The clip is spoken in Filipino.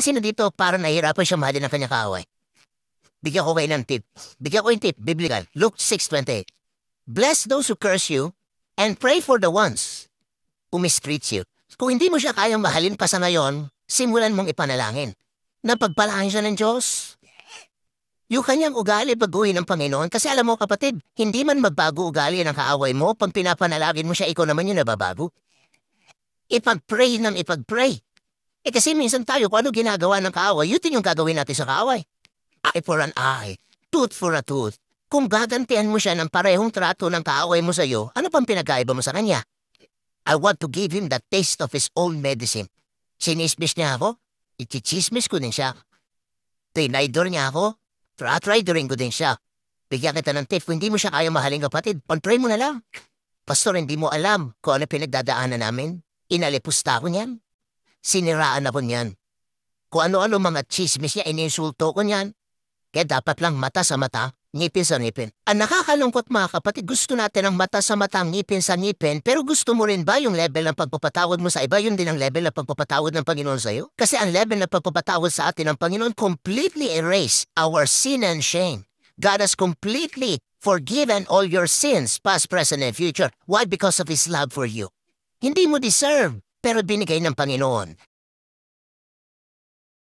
Kasi na dito, parang nahihirapan siya mahalin ng kanyang kaaway. Bigyan ko kayo ng tip. Bigyan ko yung tip, biblical. Luke 6.28 Bless those who curse you and pray for the ones who mistreat you. Kung hindi mo siya kayang mahalin pa sa ngayon, simulan mong ipanalangin. Napagpalaan siya ng Diyos. Yung kanyang ugali baguhin ng Panginoon kasi alam mo kapatid, hindi man magbago ugali ng kaaway mo pang pinapanalangin mo siya, ikaw naman yung nababago. Ipag-pray ng ipag-pray. Eh kasi minsan tayo, kung ano ginagawa ng kaaway, yun yung gagawin natin sa kaaway. Eye for an eye, tooth for a tooth. Kung gagantihan mo siya ng parehong trato ng kaaway mo sa iyo, ano pang pinagkaiba mo sa kanya? I want to give him the taste of his own medicine. Sinismis niya ako, ichichismis ko din siya. Tinaydor niya ako, tratridorin ko din siya. Bigyan kita ng tip kung hindi mo siya kaya mahaling kapatid, pantry mo na lang. Pastor, hindi mo alam kung ano pinagdadaanan namin. Inalipusta ko niyan siniraan ako niyan. Kung ano-ano mga chismis niya, ininsulto ko niyan. Kaya dapat lang mata sa mata, ngipin sa ngipin. Ang ah, nakakalungkot mga kapatid, gusto natin ang mata sa mata, ngipin sa ngipin, pero gusto mo rin ba yung level ng pagpapatawad mo sa iba, yun din ang level ng pagpapatawad ng Panginoon sa iyo? Kasi ang level ng pagpapatawad sa atin ng Panginoon completely erase our sin and shame. God has completely forgiven all your sins, past, present, and future. Why? Because of His love for you. Hindi mo deserve pero binigay ng Panginoon